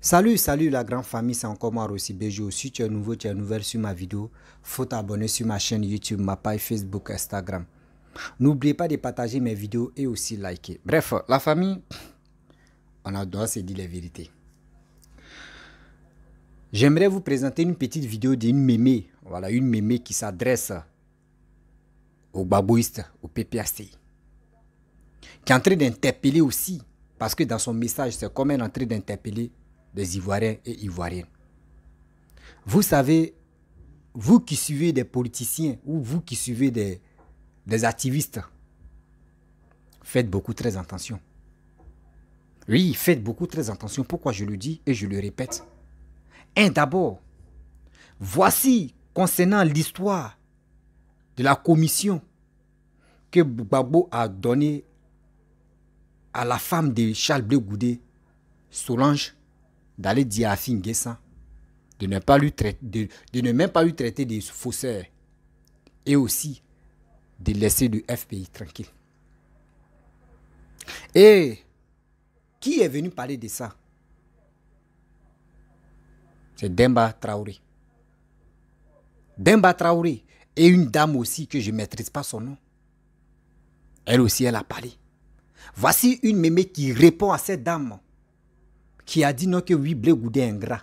Salut, salut la grande famille, c'est encore moi aussi Bejo. Si tu es nouveau, tu es nouvelle sur ma vidéo, faut t'abonner sur ma chaîne YouTube, ma page Facebook, Instagram. N'oubliez pas de partager mes vidéos et aussi liker. Bref, la famille, on a droit se dire la vérité. J'aimerais vous présenter une petite vidéo d'une mémé. Voilà, une mémé qui s'adresse aux babouistes, au PPAC. Qui est en train d'interpeller aussi. Parce que dans son message, c'est comme elle est en train d'interpeller les Ivoiriens et Ivoiriennes. Vous savez, vous qui suivez des politiciens ou vous qui suivez des, activistes, faites beaucoup très attention. Oui, faites beaucoup très attention. Pourquoi je le dis et je le répète Un, d'abord, voici concernant l'histoire de la commission que Babo a donnée à la femme de Charles Blé Goudé, Solange, d'aller dire à Fingessa de ne, pas lui de, de ne même pas lui traiter des faussaires et aussi de laisser le FPI tranquille. Et qui est venu parler de ça C'est Demba Traoré. Demba Traoré et une dame aussi que je ne maîtrise pas son nom. Elle aussi, elle a parlé. Voici une mémé qui répond à cette dame qui a dit non que oui, blé goudé est ingrat.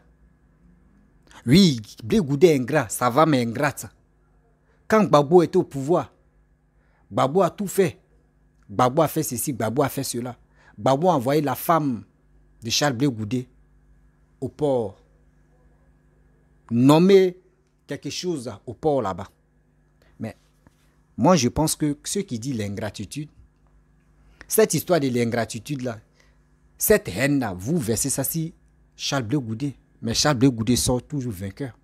Oui, blé goudé est ingrat, ça va mais ingrate. Quand Babou était au pouvoir, Babou a tout fait. Babou a fait ceci, Babou a fait cela. Babou a envoyé la femme de Charles Blé Goudé au port. Nommer quelque chose au port là-bas. Mais moi, je pense que ce qui dit l'ingratitude, cette histoire de l'ingratitude là, cette haine-là, vous versez ça si Charles Bleu Goudé. Mais Charles Bleu Goudé sort toujours vainqueur.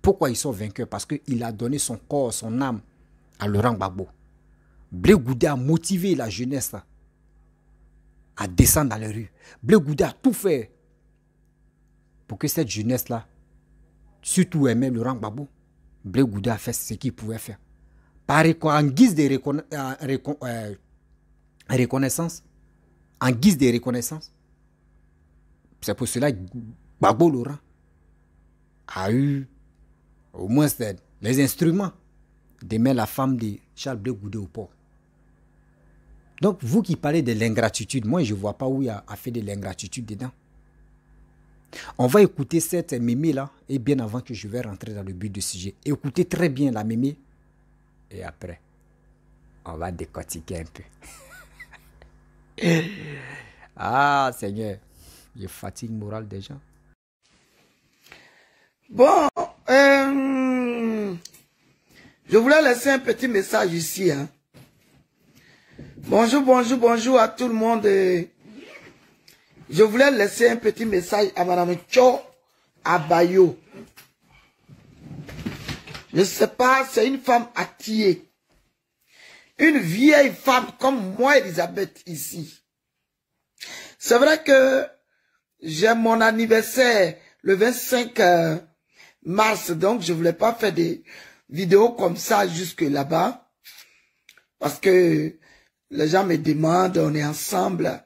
Pourquoi il sort vainqueur Parce qu'il a donné son corps, son âme à Laurent Gbagbo. Blé Goudé a motivé la jeunesse là, à descendre dans les rues. Bleu Goudé a tout fait pour que cette jeunesse-là, surtout aimait Laurent Gbagbo. Bleu Goudé a fait ce qu'il pouvait faire. Par, en guise de euh, euh, reconnaissance, en guise de reconnaissance. C'est pour cela que Babo Laurent a eu au moins les instruments de mettre la femme de Charles Bleu Goudé au port. Donc, vous qui parlez de l'ingratitude, moi, je ne vois pas où il y a, fait de l'ingratitude dedans. On va écouter cette mémé-là, et bien avant que je vais rentrer dans le but du sujet. Écoutez très bien la mémé, et après, on va décortiquer un peu. Euh. ah, Seigneur, les fatigue morale déjà Bon, euh, je voulais laisser un petit message ici. Hein. Bonjour, bonjour, bonjour à tout le monde. Je voulais laisser un petit message à Madame Cho Abayo. Je ne sais pas, c'est une femme attirée. Une vieille femme comme moi, Elisabeth, ici. C'est vrai que j'ai mon anniversaire le 25 euh, mars, donc je voulais pas faire des vidéos comme ça jusque là-bas. Parce que les gens me demandent, on est ensemble.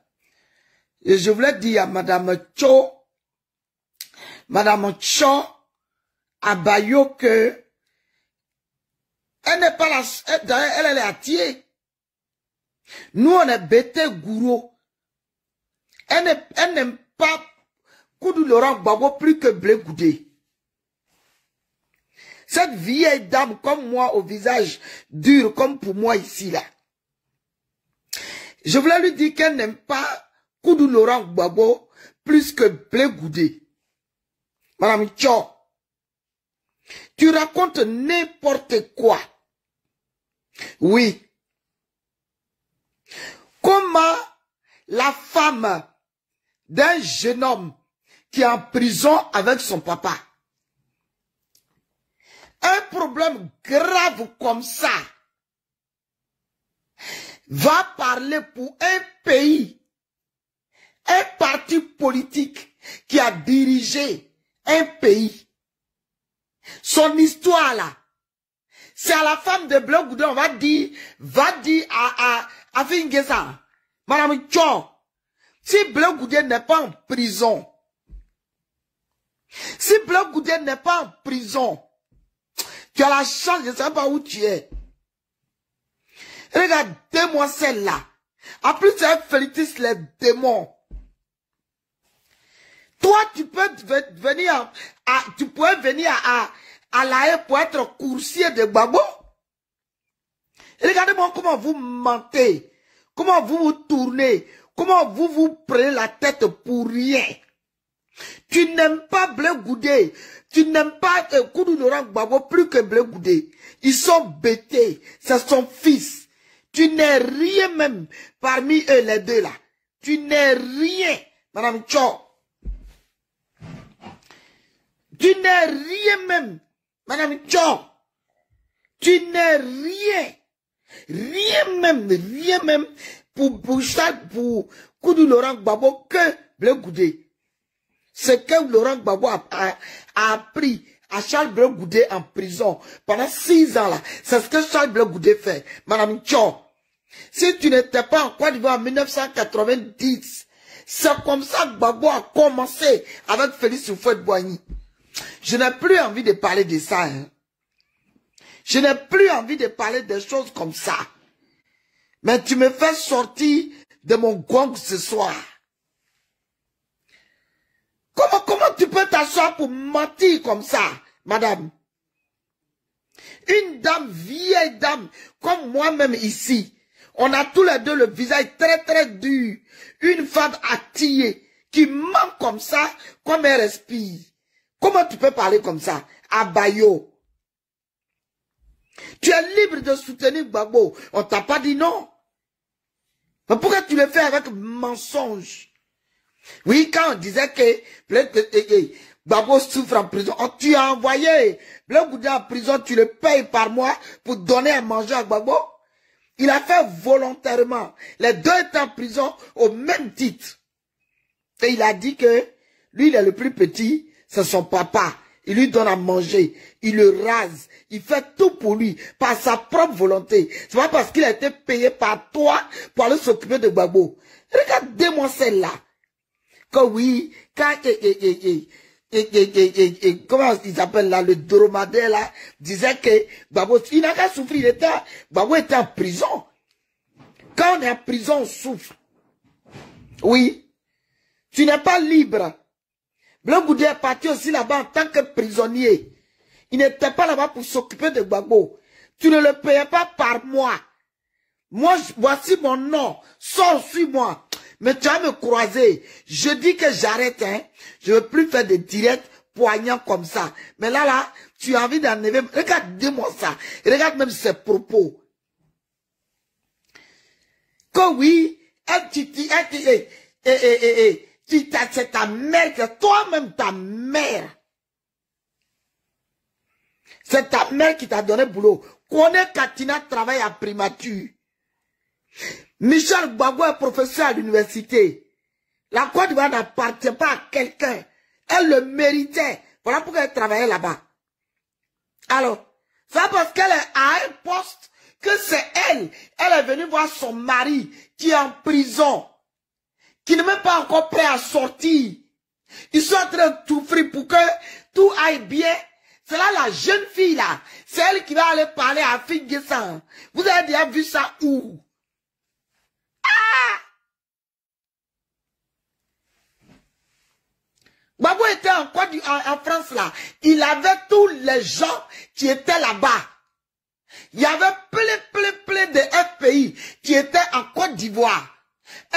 Et je voulais dire à Madame Cho, Madame Cho, à Bayo que elle n'est pas là. elle, elle est attirée. Nous, on est bêtés gourou. Elle n'aime pas Koudou Laurent Gbagbo plus que Blé Goudé. Cette vieille dame comme moi, au visage dur comme pour moi ici, là. Je voulais lui dire qu'elle n'aime pas Koudou Laurent Gbagbo plus que Blé Goudé. Madame Tchor, tu racontes n'importe quoi. Oui. Comment la femme d'un jeune homme qui est en prison avec son papa, un problème grave comme ça, va parler pour un pays, un parti politique qui a dirigé un pays. Son histoire là, c'est à la femme de Blanc Goudin, on va dire, va dire à, à, à Fingesa, Madame Tchon, si Blanc Goudin n'est pas en prison, si Blanc Goudin n'est pas en prison, tu as la chance, je ne sais pas où tu es. Regarde, moi celle-là. En plus, elle félicite les démons. Toi, tu peux venir à, tu pourrais venir à à la haie pour être coursier de babo Regardez-moi comment vous mentez, comment vous vous tournez, comment vous vous prenez la tête pour rien. Tu n'aimes pas bleu Goudé, tu n'aimes pas euh, Koudou Laurent babo plus que bleu Goudé. Ils sont bêtés, c'est son fils. Tu n'es rien même parmi eux les deux là. Tu n'es rien, Madame Cho. Tu n'es rien même Madame John, tu n'es rien. Rien même, rien même pour, pour pour Koudou Laurent Gbagbo que Bleu Goudé. C'est que Laurent Gbagbo a, a, appris à Charles Bleu Goudé en prison pendant six ans là, c'est ce que Charles Bleu Goudé fait. Madame John, si tu n'étais pas en Côte d'Ivoire en 1990, c'est comme ça que Gbagbo a commencé avec Félix Soufouet Boigny. Je n'ai plus envie de parler de ça. Hein. Je n'ai plus envie de parler des choses comme ça. Mais tu me fais sortir de mon gong ce soir. Comment, comment tu peux t'asseoir pour mentir comme ça, madame Une dame, vieille dame, comme moi-même ici, on a tous les deux le visage très très dur. Une femme attillée qui ment comme ça, comme elle respire. Comment tu peux parler comme ça à Bayo? Tu es libre de soutenir Babo. On t'a pas dit non. Mais pourquoi tu le fais avec mensonge Oui, quand on disait que Babo souffre en prison, on oh, tu as envoyé le en prison, tu le payes par mois pour donner à manger à Babo? Il a fait volontairement. Les deux étaient en prison au même titre. Et il a dit que lui, il est le plus petit c'est son papa. Il lui donne à manger, il le rase, il fait tout pour lui, par sa propre volonté. C'est pas parce qu'il a été payé par toi pour aller s'occuper de Babo. Regardez-moi celle-là. Que oui, quand, et, et, et, et, comment ils appellent là, le dromadaire là, disait que Babo, il n'a qu'à souffrir, il était, Babo était en prison. Quand on est en prison, on souffre. Oui. Tu n'es pas libre. Blanc est parti aussi là-bas en tant que prisonnier. Il n'était pas là-bas pour s'occuper de Gbagbo. Tu ne le payais pas par moi. Moi, voici mon nom. Sors suis moi. Mais tu vas me croiser. Je dis que j'arrête. Hein. Je ne veux plus faire des directs poignants comme ça. Mais là, là, tu as envie d'enlever. Regarde, dis-moi ça. Regarde même ses propos. Que oui, un petit, eh, eh, eh, c'est ta mère, toi-même ta mère. C'est ta mère qui t'a donné boulot. Connais Katina travaille à primature. Michel Gbagbo est professeur à l'université. La Côte d'Ivoire n'appartient pas à quelqu'un. Elle le méritait. Voilà pourquoi elle travaillait là-bas. Alors, c'est parce qu'elle est à un poste que c'est elle. Elle est venue voir son mari qui est en prison qui n'est même pas encore prêt à sortir. Ils sont en train de tout frire pour que tout aille bien. C'est là la jeune fille là. C'est elle qui va aller parler à Fingessan. Vous avez déjà vu ça où Ah Babou était en, en, en France là. Il avait tous les gens qui étaient là-bas. Il y avait plein, plein, plein de FPI qui étaient en Côte d'Ivoire.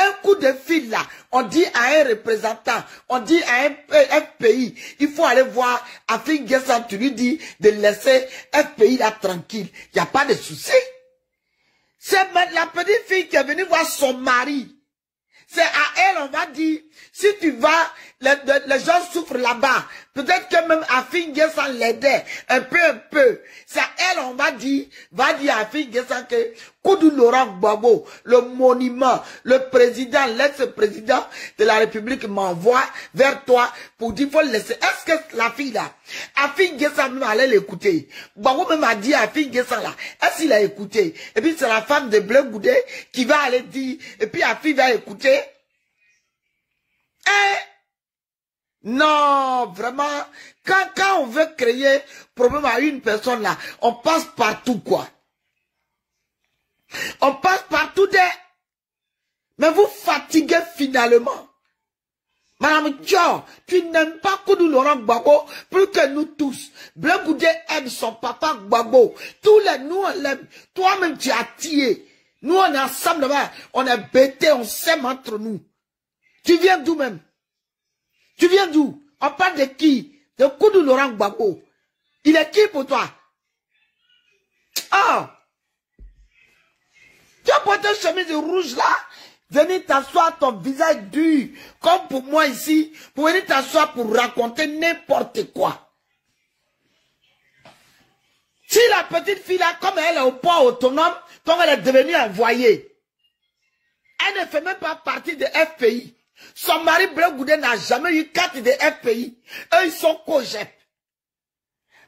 Un coup de fil là, on dit à un représentant, on dit à un, FPI, euh, il faut aller voir Afrique Gessant, tu lui dis de laisser un pays là tranquille. Il n'y a pas de souci. C'est la petite fille qui est venue voir son mari. C'est à elle, on va dire, si tu vas, les gens souffrent là-bas, Peut-être que même Afin Gessan l'aidait un peu, un peu. C'est elle, on va dire, va dire à Afin Gessan que Koudou Laurent Gbagbo, le monument, le président, l'ex-président de la République m'envoie vers toi pour dire, faut le laisser. Est-ce que la fille là, Afin Gessan même allait l'écouter? Babo même a dit à Afin Gessan là, est-ce qu'il a écouté? Et puis c'est la femme de Bleu Goudé qui va aller dire, et puis Afin va écouter. Et hein? Non, vraiment, quand, on veut créer problème à une personne là, on passe partout quoi. On passe partout des... Mais vous fatiguez finalement. Madame tu n'aimes pas Koudou Laurent Gbagbo plus que nous tous. Bleu Goudé aime son papa Gbagbo. Tous les nous, Toi-même, tu as tiré. Nous, on est ensemble là On est bêtés, on s'aime entre nous. Tu viens d'où même tu viens d'où On parle de qui De Koudou Laurent Gbagbo. Il est qui pour toi Ah Tu as porté une chemise rouge là Venez t'asseoir ton visage dur, comme pour moi ici, pour venir t'asseoir pour raconter n'importe quoi. Si la petite fille là, comme elle est au port autonome, donc elle est devenue envoyée, elle ne fait même pas partie de FPI. Son mari Bleu Goudé n'a jamais eu carte de FPI. Eux, ils sont COGEP.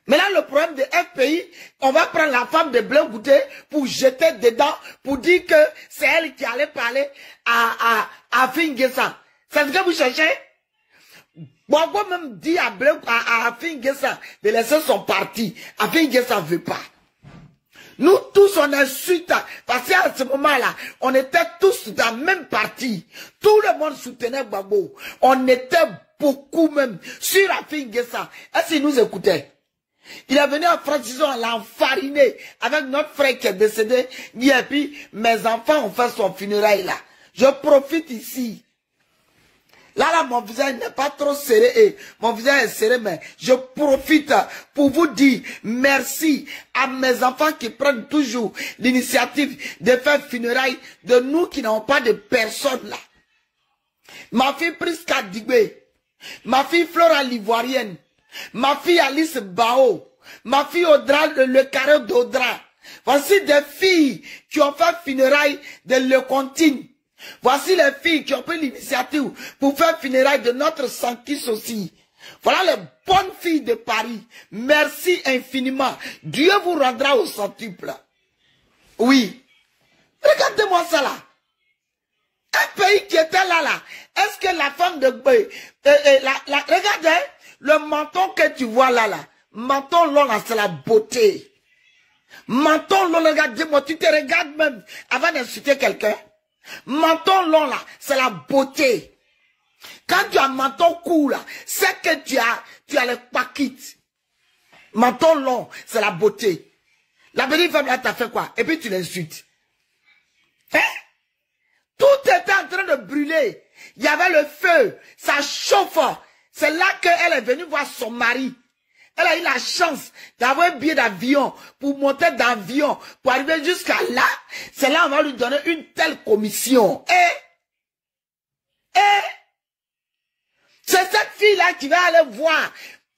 Maintenant, le problème de FPI, on va prendre la femme de Bregoudé Goudé pour jeter dedans, pour dire que c'est elle qui allait parler à, à, à Ça C'est que vous cherchez Bongo même dit à, Afin à, de laisser son parti. Afingessa ne veut pas. Nous tous, on a Parce qu'à ce moment-là, on était tous dans la même partie. Tout le monde soutenait Babo. On était beaucoup même sur la de ça. Est-ce qu'il nous écoutait il est venu en France, ils ont avec notre frère qui est décédé. a puis, mes enfants ont fait son funérail là. Je profite ici Là, là, mon visage n'est pas trop serré. Eh. Mon visage est serré, mais je profite pour vous dire merci à mes enfants qui prennent toujours l'initiative de faire funérailles de nous qui n'avons pas de personne là. Ma fille Priska Digbé, ma fille Flora l'Ivoirienne, ma fille Alice Bao, ma fille Audra, le, carré d'Audra. Voici des filles qui ont fait funérailles de Le Contine. Voici les filles qui ont pris l'initiative pour faire funérailles de notre santé aussi. Voilà les bonnes filles de Paris. Merci infiniment. Dieu vous rendra au centuple. Oui. Regardez-moi ça là. Un pays qui était là, là. Est-ce que la femme de... Euh, euh, regardez, hein, le menton que tu vois là, là. Menton long, là, c'est la beauté. Menton long, regardez-moi. Tu te regardes même avant d'insulter quelqu'un. Menton long là, c'est la beauté. Quand tu as menton court là, c'est que tu as, tu as les paquets. Menton long, c'est la beauté. La belle femme là t'as fait quoi Et puis tu l'insultes. Hein? Tout était en train de brûler. Il y avait le feu, ça chauffe. C'est là qu'elle est venue voir son mari. Elle a eu la chance d'avoir un billet d'avion pour monter d'avion, pour arriver jusqu'à là. C'est là qu'on va lui donner une telle commission. Et, eh? et, eh? c'est cette fille-là qui va aller voir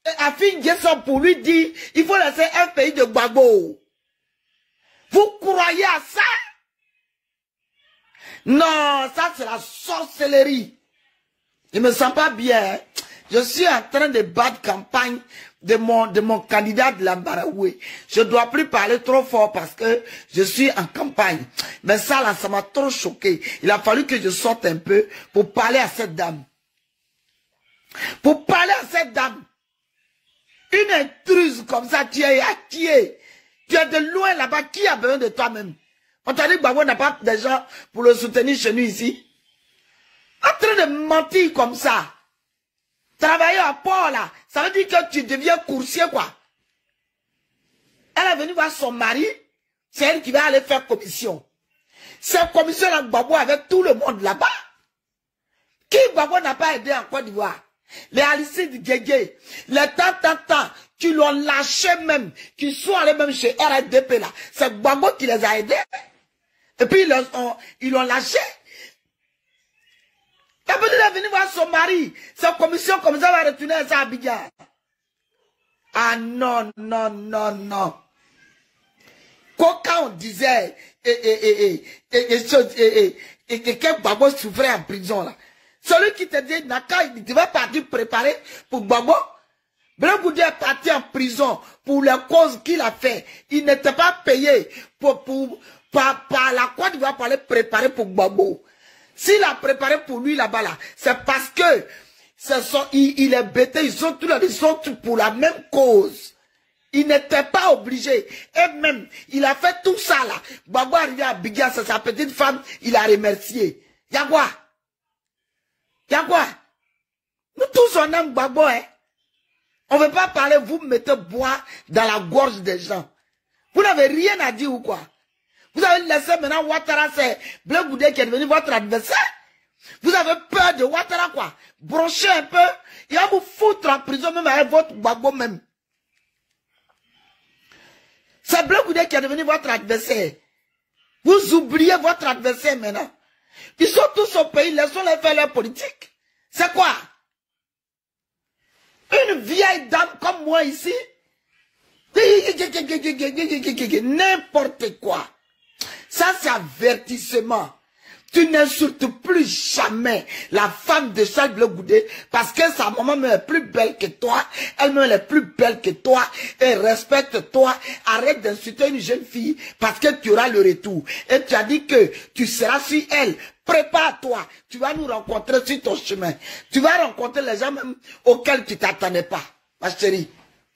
euh, Afin Gesson pour lui dire, il faut laisser un pays de Gbagbo. Vous croyez à ça? Non, ça c'est la sorcellerie. Il me sent pas bien. Hein. Je suis en train de battre campagne de mon, de mon candidat de la Baraoué. Je dois plus parler trop fort parce que je suis en campagne. Mais ça, là, ça m'a trop choqué. Il a fallu que je sorte un peu pour parler à cette dame. Pour parler à cette dame. Une intruse comme ça, tu es est Tu es de loin là-bas. Qui a besoin de toi-même On t'a dit que n'a pas des gens pour le soutenir chez nous ici. En train de mentir comme ça. Travailler à port là, ça veut dire que tu deviens coursier quoi. Elle est venue voir son mari, c'est elle qui va aller faire commission. Cette commission là, Babo, avec tout le monde là-bas. Qui Babo n'a pas aidé en Côte d'Ivoire Les Alicides Gégé, les tant, qui l'ont lâché même, qui sont allés même chez RDP là. C'est Babo qui les a aidés. Et puis ils l'ont lâché. Elle peut venir voir son mari. Sa commission comme ça va retourner à sa Ah non, non, non, non. Quand on disait que Babo souffrait en prison celui qui te dit Naka, il devait partir préparer pour Babo. Bregoudi est parti en prison pour les causes qu'il a fait. Il n'était pas payé pour, pour, par, la quoi tu vas préparer pour Babo. S'il a préparé pour lui là-bas, là, c'est parce que ce sont, il, est bêté, ils sont tous là, ils sont pour la même cause. Il n'était pas obligé. Et même, il a fait tout ça là. Baboua arrivé à c'est sa petite femme, il a remercié. Y'a quoi Nous tous on aime Baboua. hein. On ne veut pas parler, vous mettez bois dans la gorge des gens. Vous n'avez rien à dire ou quoi vous avez laissé maintenant Ouattara, c'est Bleu Goudé qui est devenu votre adversaire. Vous avez peur de Ouattara, quoi. Brochez un peu. Il va vous foutre en prison, même avec votre wagon, même. C'est Bleu Goudé qui est devenu votre adversaire. Vous oubliez votre adversaire maintenant. Ils sont tous au pays, laissons-les faire leur politique. C'est quoi Une vieille dame comme moi ici N'importe quoi. Ça, c'est avertissement. Tu n'insultes plus jamais la femme de Charles Bleu Goudé parce que sa maman est plus belle que toi, elle me est plus belle que toi, Elle respecte-toi. Arrête d'insulter une jeune fille parce que tu auras le retour. Et tu as dit que tu seras sur elle. Prépare-toi. Tu vas nous rencontrer sur ton chemin. Tu vas rencontrer les gens auxquels tu t'attendais pas, ma chérie.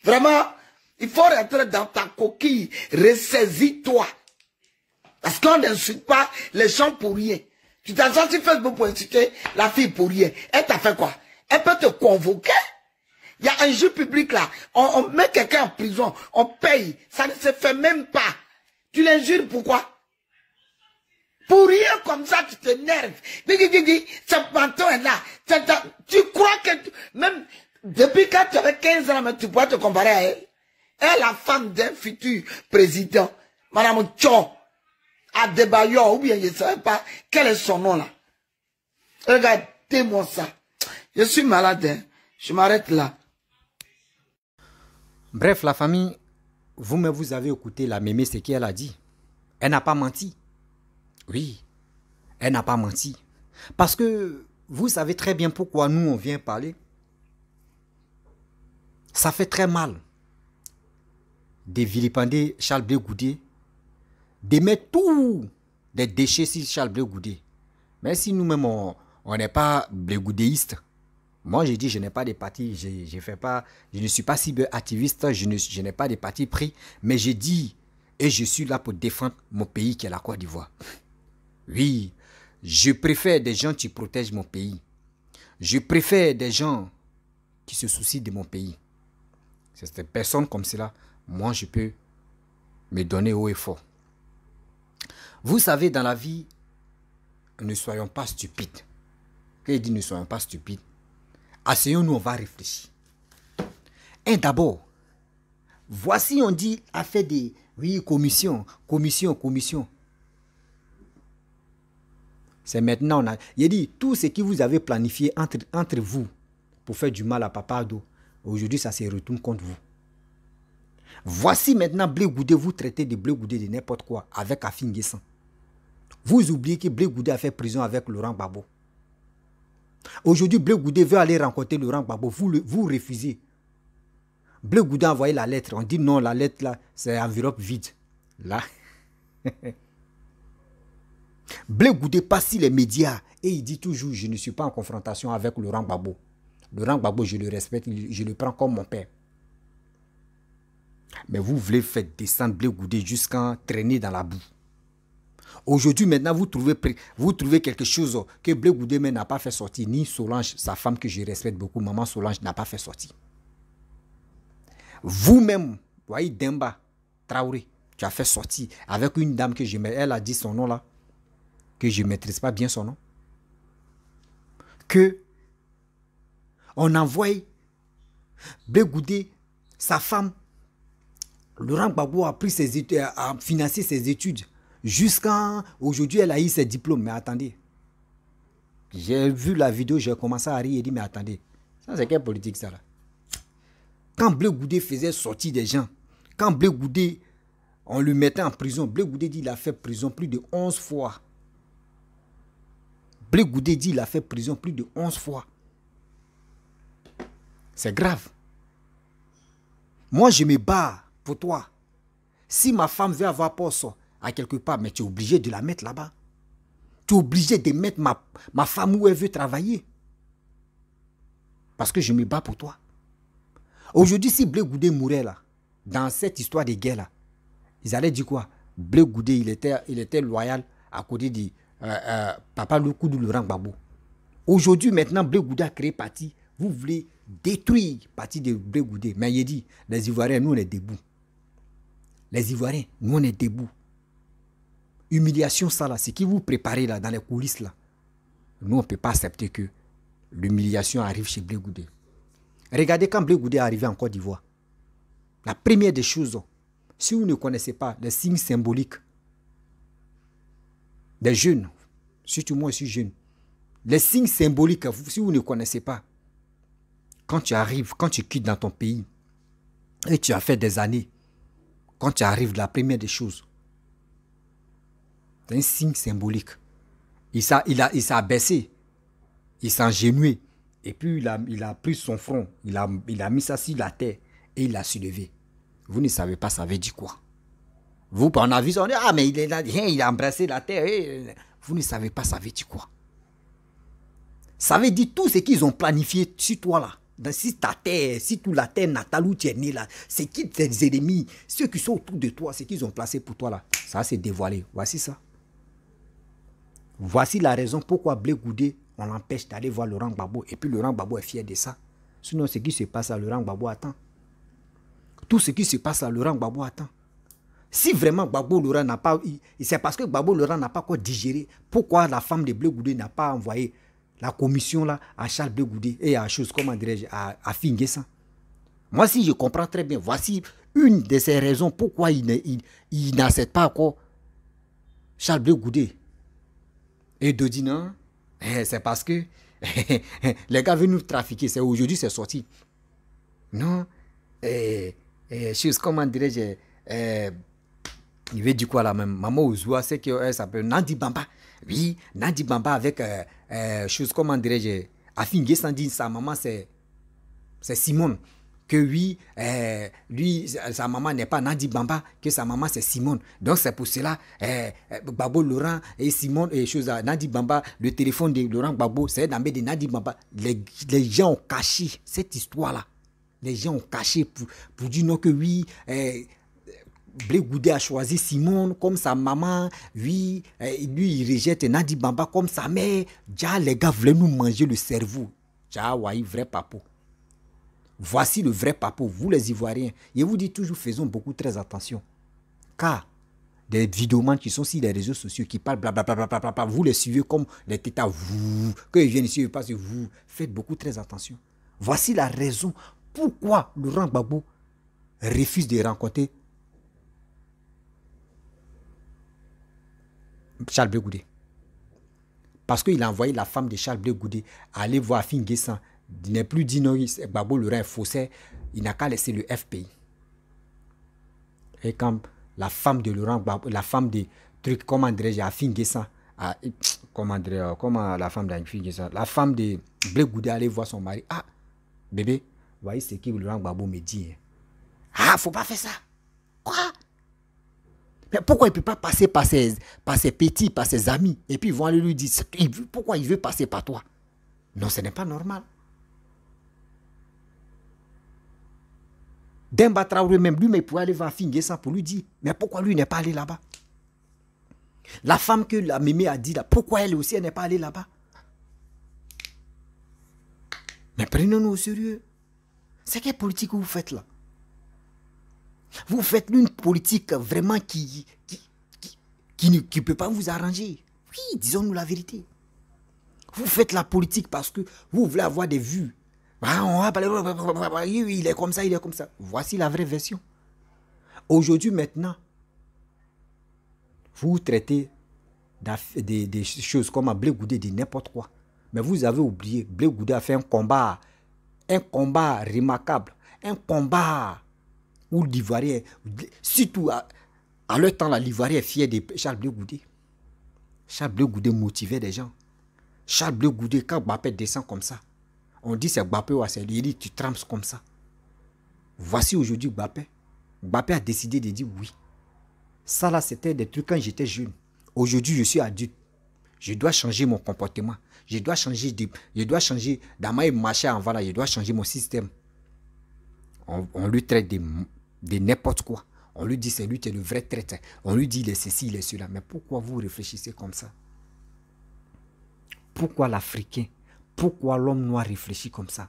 Vraiment, il faut rentrer dans ta coquille. Ressaisis-toi. Parce qu'on n'insulte pas les gens pour rien. Tu t'as sur Facebook pour insulter la fille pour rien. Elle t'a fait quoi Elle peut te convoquer il y a un jeu public là. On, met quelqu'un en prison. On paye. Ça ne se fait même pas. Tu l'injures pourquoi Pour rien comme ça, tu t'énerves. Ce panton est là. Tu crois que... même depuis quand tu avais 15 ans, tu pourrais te comparer à elle. Elle, est la femme d'un futur président. Madame Tchon débat ou bien je ne savais pas quel est son nom là. Regardez-moi ça. Je suis malade, hein. je m'arrête là. Bref, la famille, vous-même, vous avez écouté la mémé ce qu'elle a dit. Elle n'a pas menti. Oui, elle n'a pas menti. Parce que vous savez très bien pourquoi nous, on vient parler. Ça fait très mal de vilipender Charles Bégoudier d'émettre tout des déchets sur Charles Blégoudé Goudé. Mais si nous-mêmes, on n'est pas Blégoudéiste moi j'ai dit, je n'ai pas de parti, je, je, pas, je ne suis pas cyberactiviste, je, je n'ai pas de parti pris, mais je dis, et je suis là pour défendre mon pays qui est la Côte d'Ivoire. Oui, je préfère des gens qui protègent mon pays. Je préfère des gens qui se soucient de mon pays. C'est des personnes comme cela, moi je peux me donner haut et fort. Vous savez, dans la vie, ne soyons pas stupides. Quand il dit ne soyons pas stupides, asseyons-nous, on va réfléchir. Et d'abord, voici, on dit, a fait des, oui, commission, commission, commission. C'est maintenant, on a, il dit, tout ce que vous avez planifié entre, entre vous pour faire du mal à Papa aujourd'hui, ça se retourne contre vous. Voici maintenant Blé Goudé, vous traitez de Blé Goudé de n'importe quoi avec sang. Vous oubliez que Blé Goudé a fait prison avec Laurent Gbagbo. Aujourd'hui, Blé veut aller rencontrer Laurent Gbagbo. Vous, le, vous refusez. Blé a envoyé la lettre. On dit non, la lettre là, c'est enveloppe vide. Là. Blé passe les médias et il dit toujours Je ne suis pas en confrontation avec Laurent Gbagbo. Laurent Gbagbo, je le respecte, je le prends comme mon père. Mais vous voulez faire descendre Blé jusqu'à traîner dans la boue. Aujourd'hui, maintenant, vous trouvez, vous trouvez quelque chose que Blegoudé n'a pas fait sortir, ni Solange, sa femme que je respecte beaucoup, maman Solange, n'a pas fait sortir. Vous-même, voyez Demba Traoré, tu as fait sortir avec une dame que je Elle a dit son nom là, que je ne maîtrise pas bien son nom. Que on envoie Goudé, sa femme, Laurent Babou a, pris ses études, a financé ses études Jusqu'à aujourd'hui, elle a eu ses diplômes. Mais attendez. J'ai vu la vidéo, j'ai commencé à rire et dit, mais attendez, ça c'est quelle politique ça là Quand Bleu Goudé faisait sortir des gens, quand Bleu Goudé, on lui mettait en prison, Bleu Goudé dit il a fait prison plus de 11 fois. Bleu Goudé dit il a fait prison plus de 11 fois. C'est grave. Moi je me bats pour toi. Si ma femme veut avoir pour ça, à quelque part, mais tu es obligé de la mettre là-bas. Tu es obligé de mettre ma, femme où elle veut travailler. Parce que je me bats pour toi. Aujourd'hui, si Blé Goudé mourait là, dans cette histoire de guerre-là, ils allaient dire quoi Bleu Goudé, il était, il était loyal à côté de Papa euh, euh, Papa de Laurent Gbagbo. Aujourd'hui, maintenant, Blé Goudé a créé parti. Vous voulez détruire parti de Blé Goudé. Mais il dit, les Ivoiriens, nous, on est debout. Les Ivoiriens, nous, on est debout humiliation, ça là, ce qui vous préparez là, dans les coulisses là, nous on ne peut pas accepter que l'humiliation arrive chez Blé Regardez quand Blé Goudé est arrivé en Côte d'Ivoire. La première des choses, oh, si vous ne connaissez pas les signes symboliques des jeunes, surtout moi je suis jeune, les signes symboliques, si vous ne connaissez pas, quand tu arrives, quand tu quittes dans ton pays, et tu as fait des années, quand tu arrives, la première des choses, c'est un signe symbolique. Il s'est il a, il abaissé. Il s'est ingénué. Et puis, il a, pris son front. Il a, il a mis ça sur la terre. Et il l'a soulevé. Vous ne savez pas, ça veut dire quoi. Vous, pendant a vu ça, on dit, ah, mais il, est là, hein, il a embrassé la terre. Hein. Vous ne savez pas, ça veut dire quoi. Ça veut dire tout ce qu'ils ont planifié sur toi là. Dans, si ta terre, si toute la terre natale où tu es né là, c'est qui tes ennemis, ceux qui sont autour de toi, ce qu'ils ont placé pour toi là, ça c'est dévoilé. Voici ça. Voici la raison pourquoi Blé Goudé, on l'empêche d'aller voir Laurent Babou Et puis Laurent Babou est fier de ça. Sinon, ce qui se passe à Laurent Gbagbo attend. Tout ce qui se passe à Laurent Gbagbo attend. Si vraiment Gbagbo Laurent n'a pas... C'est parce que Gbagbo Laurent n'a pas quoi digéré. Pourquoi la femme de Blé Goudé n'a pas envoyé la commission là à Charles Blé Goudé et à chose, comment dirais-je, à, à ça? Moi, si je comprends très bien, voici une de ces raisons pourquoi il n'accepte pas quoi Charles Blé Goudé et de non, eh, c'est parce que les gars veulent nous trafiquer. C'est aujourd'hui, c'est sorti. Non, et, et chose, comment dirais-je, il eh, veut dire quoi là même Maman Ouzoua, c'est qu'elle eh, s'appelle Nandi Bamba. Oui, Nandi Bamba avec, euh, euh, chose, comment dirais-je, Afingé Sandine, sa maman, c'est Simone que oui, euh, lui, sa maman n'est pas Nadi Bamba, que sa maman c'est Simone. Donc c'est pour cela, euh, euh, Babo Laurent et Simone, et chose à Nadi Bamba, le téléphone de Laurent Babo, c'est dans de Nadi Bamba. Les, gens ont caché cette histoire-là. Les gens ont caché pour, dire que oui, euh, a choisi Simone comme sa maman. Oui, lui, il rejette Nadi Bamba comme sa mère. Déjà, les gars voulaient nous manger le cerveau. Déjà, oui, vrai papo. Voici le vrai papo, vous les Ivoiriens. Je vous dis toujours, faisons beaucoup très attention. Car des vidéomans qui sont sur les réseaux sociaux, qui parlent blablabla, bla bla bla vous les suivez comme les tétas, vous, que ils viennent ici, vous que vous. Faites beaucoup très attention. Voici la raison pourquoi Laurent Gbagbo refuse de rencontrer Charles Blé Parce qu'il a envoyé la femme de Charles Blé aller voir Fingessan il n'est plus dit non, Gbagbo le rein faussé, il n'a qu'à laisser le FPI. Et quand la femme de Laurent la femme de truc, comment dirais-je, à ça comment dirais comment la femme ça la femme de blegoudé Goudé allait voir son mari. Ah, bébé, voyez ce que Laurent Babo me dit. Hein. Ah, faut pas faire ça. Quoi mais pourquoi il ne peut pas passer par ses, par ses petits, par ses amis Et puis ils vont aller lui dire, pourquoi il veut passer par toi Non, ce n'est pas normal. Demba Traoré même lui, mais pour aller voir ça pour lui dire, mais pourquoi lui n'est pas allé là-bas La femme que la mémé a dit là, pourquoi elle aussi n'est pas allée là-bas Mais prenons-nous au sérieux. C'est quelle politique vous faites là Vous faites une politique vraiment qui, ne peut pas vous arranger. Oui, disons-nous la vérité. Vous faites la politique parce que vous voulez avoir des vues ah, il est comme ça, il est comme ça. Voici la vraie version. Aujourd'hui, maintenant, vous traitez des, choses comme à Blé Goudé de n'importe quoi. Mais vous avez oublié, Blé Goudé a fait un combat, un combat remarquable, un combat où l'Ivoirien, surtout à, à, leur temps, l'Ivoirien est fier de Charles Blé Goudé. Charles Blé Goudé motivait des gens. Charles Blé Goudé, quand Bappé descend comme ça, on dit c'est Mbappé ou c'est Il dit tu trames comme ça. Voici aujourd'hui Mbappé. Mbappé a décidé de dire oui. Ça là, c'était des trucs quand j'étais jeune. Aujourd'hui, je suis adulte. Je dois changer mon comportement. Je dois changer je dois changer dans ma en voilà. Je dois changer mon système. On, lui traite de, n'importe quoi. On lui dit c'est lui qui est le vrai traiteur. On lui dit il est ceci, il est cela. Mais pourquoi vous réfléchissez comme ça Pourquoi l'Africain pourquoi l'homme noir réfléchit comme ça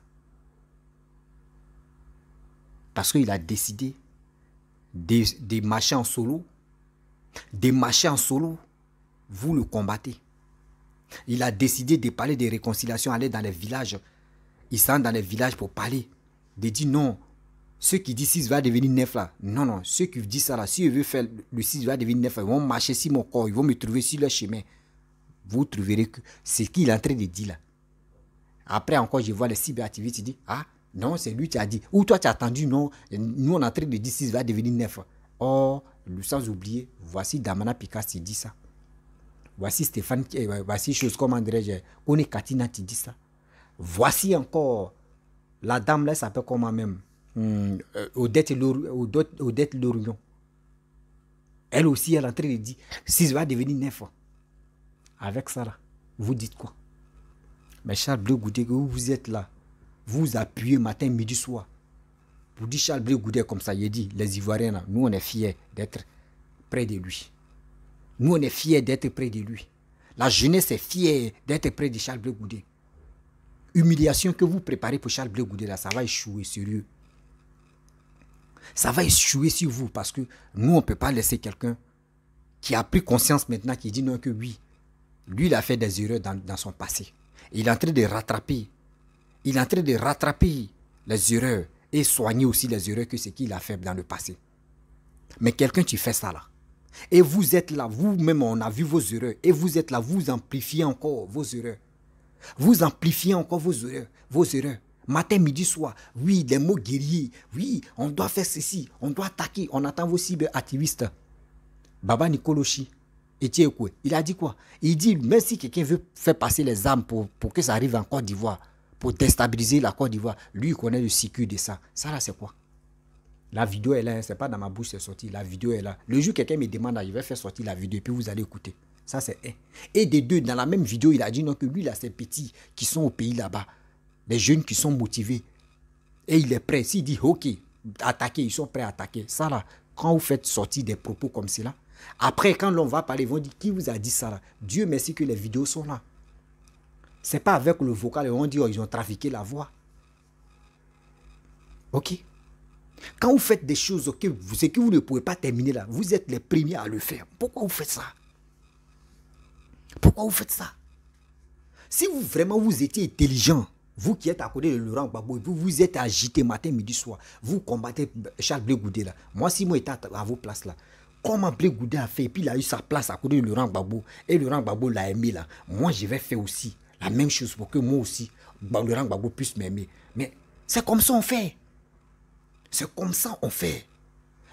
Parce qu'il a décidé de, marcher en solo. De marcher en solo, vous le combattez. Il a décidé de parler de réconciliation, aller dans les villages. Il s'en dans les villages pour parler. De dire non, ceux qui disent 6 va devenir 9 là. Non, non, ceux qui disent ça là, si je veux faire le 6 va devenir 9, ils vont marcher sur mon corps, ils vont me trouver sur le chemin. Vous trouverez que ce qu'il est en train de dire là, après encore, je vois le cyberactiviste, dit Ah, non, c'est lui qui a dit. Ou toi, tu as attendu, non, nous, on est en train de dire 6 va devenir neuf. Or, sans oublier, voici Damana Picasso qui dit ça. Voici Stéphane, euh, voici chose comme André, on est Katina qui dit ça. Voici encore la dame là, elle s'appelle comment même hmm, euh, Odette, Odette, Lorion. Elle aussi, elle est en train de dire 6 va devenir neuf. Avec ça, là, vous dites quoi mais Charles Blé Goudé, vous êtes là. Vous appuyez matin, midi, soir. Pour dites Charles Blé Goudé comme ça, il dit, les Ivoiriens, nous on est fiers d'être près de lui. Nous on est fiers d'être près de lui. La jeunesse est fière d'être près de Charles Blé Goudé. Humiliation que vous préparez pour Charles Blé Goudé, ça va échouer, sur lui. Ça va échouer sur vous parce que nous, on ne peut pas laisser quelqu'un qui a pris conscience maintenant, qui dit non que oui, lui, il a fait des erreurs dans son passé. Il est en train de rattraper. Il est en train de rattraper les erreurs et soigner aussi les erreurs que ce qu'il a fait dans le passé. Mais quelqu'un, qui fait ça là. Et vous êtes là, vous-même, on a vu vos erreurs. Et vous êtes là, vous amplifiez encore vos erreurs. Vous amplifiez encore vos erreurs. Vos erreurs. Matin, midi, soir. Oui, les mots guerriers. Oui, on doit faire ceci. On doit attaquer. On attend vos cyber-activistes. Baba Nikoloshi quoi? il a dit quoi Il dit, même si quelqu'un veut faire passer les armes pour, pour que ça arrive en Côte d'Ivoire, pour déstabiliser la Côte d'Ivoire, lui, il connaît le circuit de ça. Ça, là, c'est quoi La vidéo est là, hein, c'est pas dans ma bouche, c'est sorti. La vidéo est là. Le jour quelqu'un me demande, ah, je vais faire sortir la vidéo, et puis vous allez écouter. Ça, c'est un. Et des deux, dans la même vidéo, il a dit non, que lui, là, ses petits qui sont au pays là-bas, les jeunes qui sont motivés, et il est prêt. S'il dit, OK, attaquer, ils sont prêts à attaquer. Ça, là, quand vous faites sortir des propos comme cela, après, quand l'on va parler, ils vont dire Qui vous a dit ça Dieu merci que les vidéos sont là. C'est pas avec le vocal, on dit oh, Ils ont trafiqué la voix. Ok Quand vous faites des choses, ok, que vous ne pouvez pas terminer là. Vous êtes les premiers à le faire. Pourquoi vous faites ça Pourquoi vous faites ça Si vous vraiment vous étiez intelligent, vous qui êtes à côté de Laurent Gbagbo, vous vous êtes agité matin, midi, soir. Vous combattez euh, chaque bleu Goudé là. Moi, si moi j'étais à vos places là, comment Blegoudé a fait, et puis il a eu sa place à côté de Laurent Gbagbo, et Laurent Gbagbo l'a aimé là. Moi, je vais faire aussi la même chose pour que moi aussi, Laurent Gbagbo puisse m'aimer. Mais c'est comme ça on fait. C'est comme ça on fait.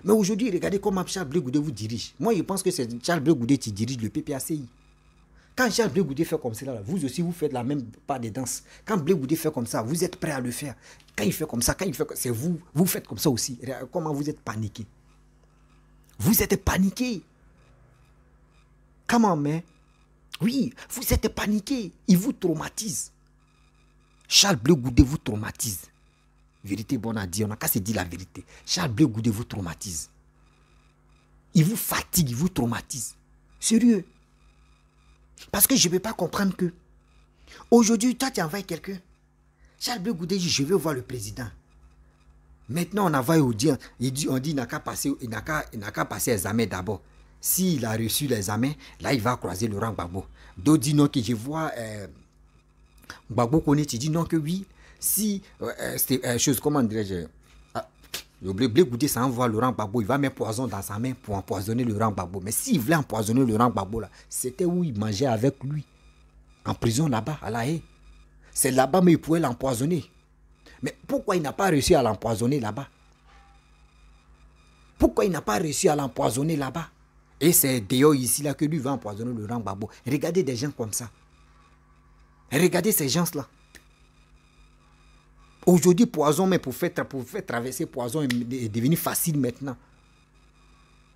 Mais aujourd'hui, regardez comment Charles Blegoudé vous dirige. Moi, je pense que c'est Charles Blegoudé qui dirige le PPACI. Quand Charles Blegoudé fait comme cela, vous aussi, vous faites la même part de danse. Quand Blegoudé fait comme ça, vous êtes prêt à le faire. Quand il fait comme ça, quand il fait c'est vous, vous faites comme ça aussi. Comment vous êtes paniqué. Vous êtes paniqué. Comment, mais Oui, vous êtes paniqué. Il vous traumatise. Charles Bleu Goudé vous traumatise. Vérité bonne à dire, on a qu'à se dire la vérité. Charles Bleu Goudé vous traumatise. Il vous fatigue, il vous traumatise. Sérieux. Parce que je ne peux pas comprendre que aujourd'hui, toi, tu envoies quelqu'un. Charles Bleu Goudé dit, je vais voir le président. Maintenant, on envoie vu Il dit, on dit, il n'a qu'à passer, il n'a l'examen d'abord. S'il a reçu l'examen, là, il va croiser Laurent Babo. D'autres disent non, que je vois euh, Gbagbo connaît, il dit non, que oui. Si, euh, euh, c'est une euh, chose, comment dirais-je ah, le Blé goûter, ça envoie Laurent Babo, Il va mettre poison dans sa main pour empoisonner Laurent Babo. Mais s'il voulait empoisonner Laurent Babo, là, c'était où il mangeait avec lui. En prison là-bas, à La haie. C'est là-bas, mais il pouvait l'empoisonner. Mais pourquoi il n'a pas réussi à l'empoisonner là-bas Pourquoi il n'a pas réussi à l'empoisonner là-bas Et c'est Déo ici là que lui va empoisonner le Babo. Regardez des gens comme ça. Regardez ces gens-là. Aujourd'hui, poison, mais pour faire, pour faire traverser poison est devenu facile maintenant.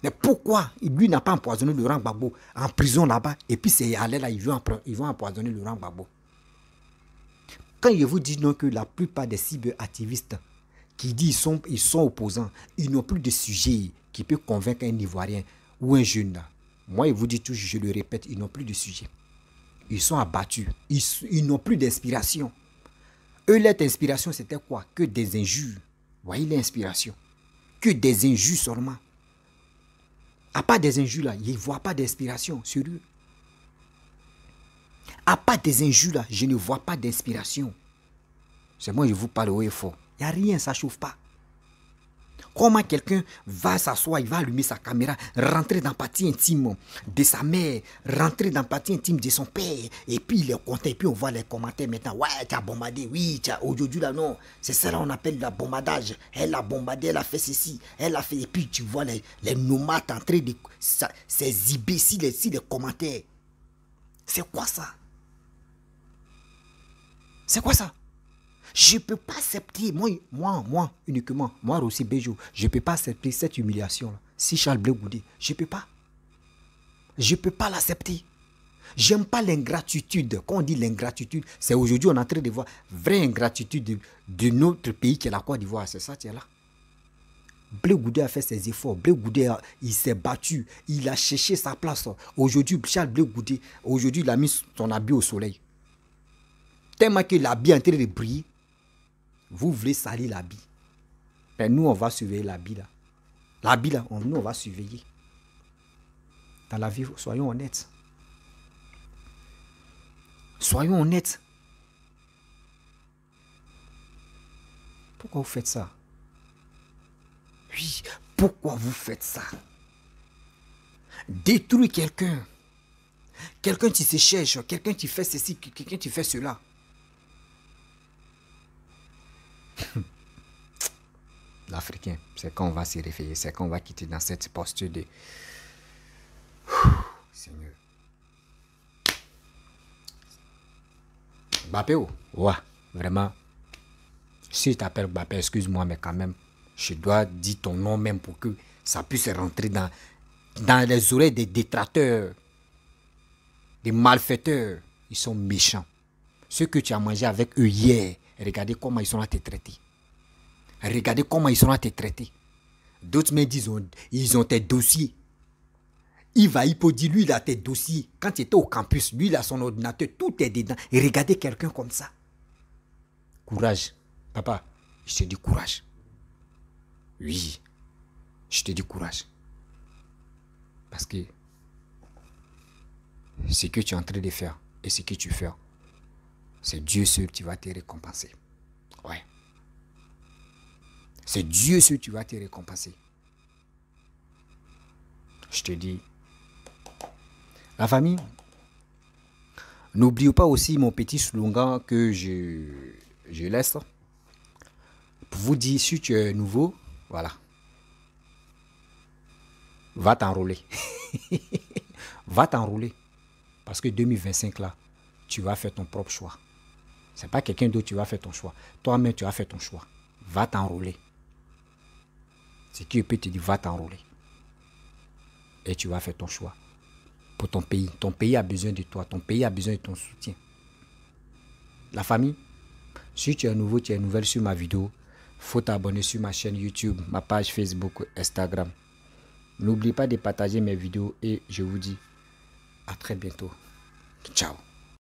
Mais pourquoi lui n'a pas empoisonné le Babo en prison là-bas Et puis c'est allé là, ils vont, empoisonner le Babo. Quand je vous dis donc que la plupart des cyber-activistes qui disent ils sont, ils sont opposants, ils n'ont plus de sujet qui peut convaincre un Ivoirien ou un jeune. Moi, je vous dis toujours, je le répète, ils n'ont plus de sujet. Ils sont abattus. Ils, n'ont plus d'inspiration. Eux, l'inspiration, inspiration, c'était quoi Que des injures. Voyez l'inspiration. Que des injures seulement. À part des injures, là, ils ne voient pas d'inspiration sur eux. À part des injures, là, je ne vois pas d'inspiration. C'est moi, qui vous parle au et Il n'y a rien, ça ne chauffe pas. Comment quelqu'un va s'asseoir, il va allumer sa caméra, rentrer dans la partie intime de sa mère, rentrer dans la partie intime de son père, et puis il est et puis on voit les commentaires maintenant. Ouais, tu as bombardé, oui, tu as aujourd'hui là, non. C'est ça qu'on appelle la bombardage. Elle a bombardé, elle a fait ceci, elle a fait, et puis tu vois les, nomades entrer, de. Ces imbéciles ici, les commentaires. C'est quoi ça C'est quoi ça Je ne peux pas accepter, moi, moi, moi, uniquement, moi aussi, Béjo, je ne peux pas accepter cette humiliation-là. Si Charles Blé Goudé, je ne peux pas. Je ne peux pas l'accepter. J'aime pas l'ingratitude. Quand on dit l'ingratitude, c'est aujourd'hui on est en train de voir vraie ingratitude de, notre pays qui est la Côte d'Ivoire. C'est ça, tiens là. Blé Goudé a fait ses efforts. Blé Goudé, il s'est battu. Il a cherché sa place. Aujourd'hui, Charles Blé Goudé, aujourd'hui, il a mis son habit au soleil. Tellement que l'habit est en train de briller. Vous voulez salir l'habit. Mais nous, on va surveiller l'habit là. L'habit là, nous, on va surveiller. Dans la vie, soyons honnêtes. Soyons honnêtes. Pourquoi vous faites ça pourquoi vous faites ça détruit quelqu'un. Quelqu'un qui se cherche, quelqu'un qui fait ceci, quelqu'un qui fait cela. L'Africain, c'est quand on va se réveiller, c'est quand on va quitter dans cette posture de... Seigneur. ou oh, ouais, vraiment. Si tu t'appelle excuse-moi, mais quand même, je dois dire ton nom même pour que ça puisse rentrer dans, dans les oreilles des détracteurs, des malfaiteurs. Ils sont méchants. Ceux que tu as mangé avec eux hier, regardez comment ils sont à te traiter. Regardez comment ils sont à te traiter. D'autres me disent, oh, ils ont tes dossiers. il peut dire lui, il a tes dossiers. Quand tu étais au campus, lui, il a son ordinateur, tout est dedans. Et regardez quelqu'un comme ça. Courage, papa, je te dis courage. Oui, je te dis courage. Parce que ce que tu es en train de faire et ce que tu fais, c'est Dieu seul qui va te récompenser. Ouais. C'est Dieu seul qui va te récompenser. Je te dis, la famille, n'oubliez pas aussi mon petit slogan que je, je laisse. Pour vous dire, si tu es nouveau, voilà. Va t'enrôler va t'enrouler. Parce que 2025, là, tu vas faire ton propre choix. C'est pas quelqu'un d'autre, tu vas faire ton choix. Toi-même, tu vas faire ton choix. Va t'enrôler C'est qui peut te dire, va t'enrouler. Et tu vas faire ton choix pour ton pays. Ton pays a besoin de toi. Ton pays a besoin de ton soutien. La famille, si tu es nouveau, tu es nouvelle sur ma vidéo, faut t'abonner sur ma chaîne YouTube, ma page Facebook, Instagram. N'oublie pas de partager mes vidéos et je vous dis à très bientôt. Ciao